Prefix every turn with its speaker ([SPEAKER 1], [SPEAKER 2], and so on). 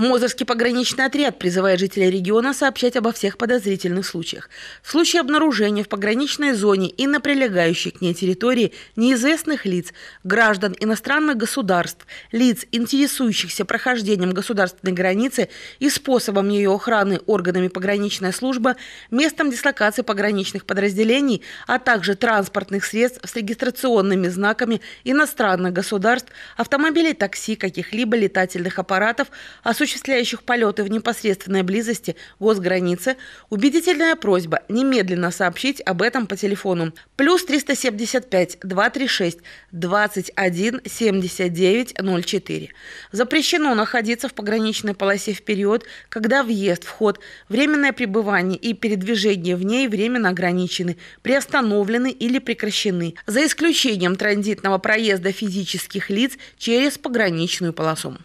[SPEAKER 1] Мозырский пограничный отряд призывает жителей региона сообщать обо всех подозрительных случаях. В случае обнаружения в пограничной зоне и на прилегающей к ней территории неизвестных лиц, граждан иностранных государств, лиц, интересующихся прохождением государственной границы и способом ее охраны органами пограничной службы, местом дислокации пограничных подразделений, а также транспортных средств с регистрационными знаками иностранных государств, автомобилей, такси, каких-либо летательных аппаратов, осуществленных осуществляющих полеты в непосредственной близости госграницы, убедительная просьба немедленно сообщить об этом по телефону. Плюс 375 236 21 79 04. Запрещено находиться в пограничной полосе в период, когда въезд, вход, временное пребывание и передвижение в ней временно ограничены, приостановлены или прекращены, за исключением транзитного проезда физических лиц через пограничную полосу.